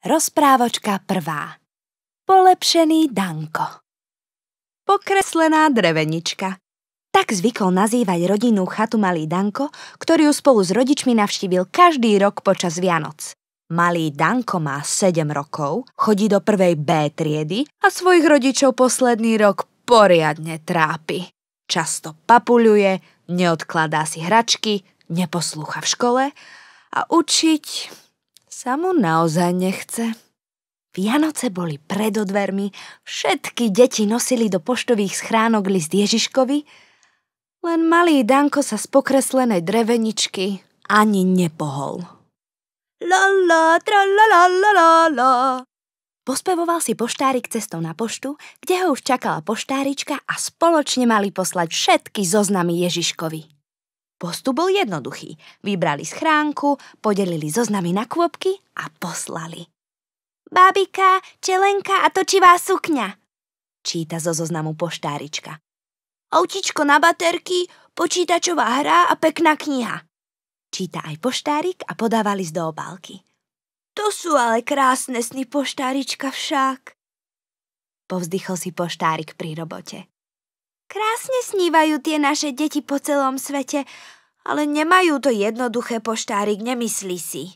Rozprávočka prvá. Polepšený Danko. Pokreslená drevenička. Tak zvykol nazývať rodinnú chatu Malý Danko, ktorý ju spolu s rodičmi navštívil každý rok počas Vianoc. Malý Danko má 7 rokov, chodí do prvej B triedy a svojich rodičov posledný rok poriadne trápi. Často papuľuje, neodkladá si hračky, neposlúcha v škole a učiť sa mu naozaj nechce. Vianoce boli pred odvermi, všetky deti nosili do poštových schránok list Ježiškovi, len malý Danko sa z pokreslenej dreveničky ani nepohol. Lala tra Pospevoval si poštárik cestou na poštu, kde ho už čakala poštárička a spoločne mali poslať všetky zoznamy Ježiškovi. Postup bol jednoduchý. Vybrali schránku, podelili zoznamy na kôpky a poslali. Bábika, čelenka a točivá sukňa, číta zo zoznamu poštárička. Autičko na baterky, počítačová hra a pekná kniha. Číta aj poštárik a podáva list do obálky. To sú ale krásne sny poštárička však. Povzdychol si poštárik pri robote. Krásne snívajú tie naše deti po celom svete, ale nemajú to jednoduché poštárik, nemyslí si.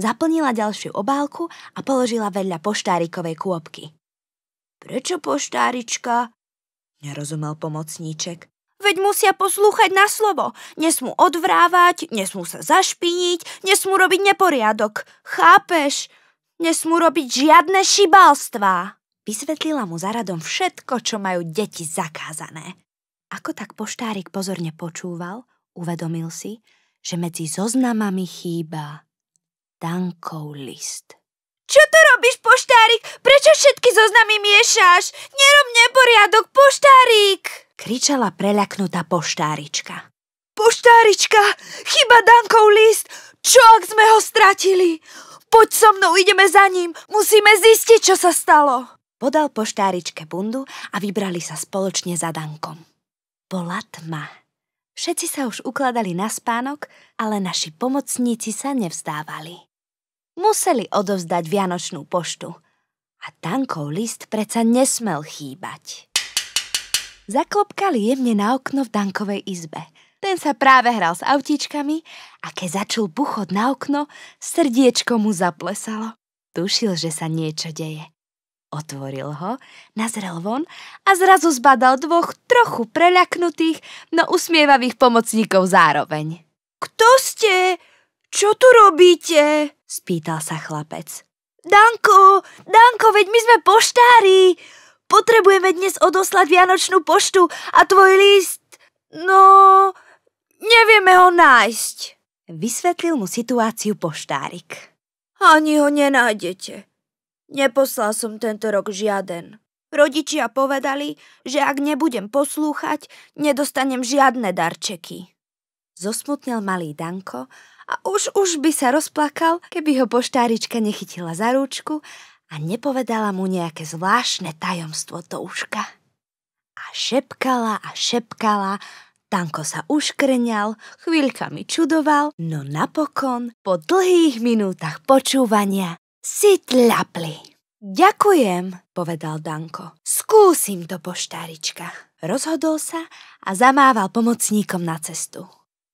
Zaplnila ďalšiu obálku a položila vedľa poštárikovej kôpky. Prečo poštárička? Nerozumel pomocníček. Veď musia poslúchať na slovo. Nesmú odvrávať, nesmú sa zašpiniť, nesmú robiť neporiadok. Chápeš? Nesmú robiť žiadne šibalstvá. Vysvetlila mu zaradom všetko, čo majú deti zakázané. Ako tak poštárik pozorne počúval, uvedomil si, že medzi zoznamami chýba Dankov list. Čo to robíš, poštárik? Prečo všetky zoznamy miešaš? Nerob neporiadok, poštárik! Kričala preľaknutá poštárička. Poštárička, chyba Dankov list! Čo ak sme ho stratili? Poď so mnou, ideme za ním. Musíme zistiť, čo sa stalo. Podal poštáričke bundu a vybrali sa spoločne za Dankom. Bola tma. Všetci sa už ukladali na spánok, ale naši pomocníci sa nevzdávali. Museli odovzdať vianočnú poštu. A Dankov list preca nesmel chýbať. Zaklopkali jemne na okno v Dankovej izbe. Ten sa práve hral s autíčkami a keď začul buchod na okno, srdiečko mu zaplesalo. Tušil, že sa niečo deje. Otvoril ho, nazrel von a zrazu zbadal dvoch trochu preľaknutých, no usmievavých pomocníkov zároveň. Kto ste? Čo tu robíte? spýtal sa chlapec. Danko, Danko, veď my sme poštári. Potrebujeme dnes odoslať vianočnú poštu a tvoj list... No, nevieme ho nájsť. Vysvetlil mu situáciu poštárik. Ani ho nenájdete. Neposlal som tento rok žiaden. Rodičia povedali, že ak nebudem poslúchať, nedostanem žiadne darčeky. Zosmutnil malý Danko a už už by sa rozplakal, keby ho poštárička nechytila za rúčku a nepovedala mu nejaké zvláštne tajomstvo touška. A šepkala a šepkala, Danko sa uškrňal, chvíľkami čudoval, no napokon, po dlhých minútach počúvania, si tľapli. Ďakujem, povedal Danko. Skúsim to poštárička. Rozhodol sa a zamával pomocníkom na cestu.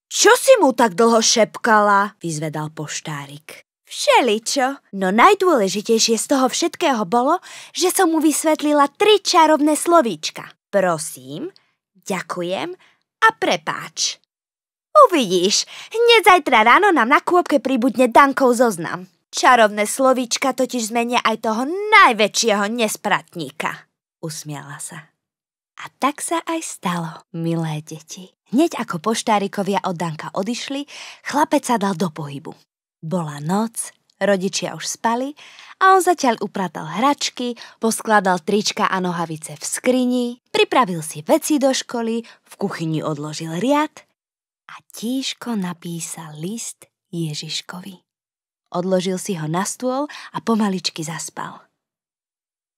Čo si mu tak dlho šepkala? vyzvedal poštárik. Všeličo. No najdôležitejšie z toho všetkého bolo, že som mu vysvetlila tri čarovné slovíčka. Prosím, ďakujem a prepáč. Uvidíš, hneď zajtra ráno nám na kôpke pribudne Dankov zoznam. Čarovné slovíčka totiž zmenia aj toho najväčšieho nespratníka, usmiala sa. A tak sa aj stalo, milé deti. Hneď ako poštárikovia od Danka odišli, chlapec sa dal do pohybu. Bola noc, rodičia už spali a on zatiaľ upratal hračky, poskladal trička a nohavice v skrini, pripravil si veci do školy, v kuchyni odložil riad a tížko napísal list Ježiškovi odložil si ho na stôl a pomaličky zaspal.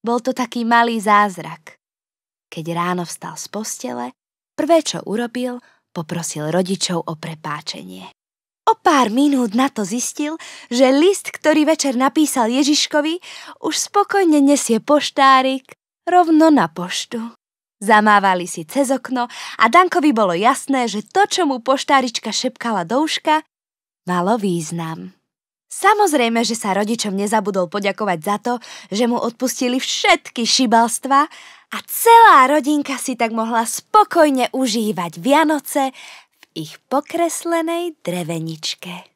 Bol to taký malý zázrak. Keď ráno vstal z postele, prvé, čo urobil, poprosil rodičov o prepáčenie. O pár minút na to zistil, že list, ktorý večer napísal Ježiškovi, už spokojne nesie poštárik rovno na poštu. Zamávali si cez okno a Dankovi bolo jasné, že to, čo mu poštárička šepkala do uška, malo význam. Samozrejme, že sa rodičom nezabudol poďakovať za to, že mu odpustili všetky šibalstva a celá rodinka si tak mohla spokojne užívať Vianoce v ich pokreslenej dreveničke.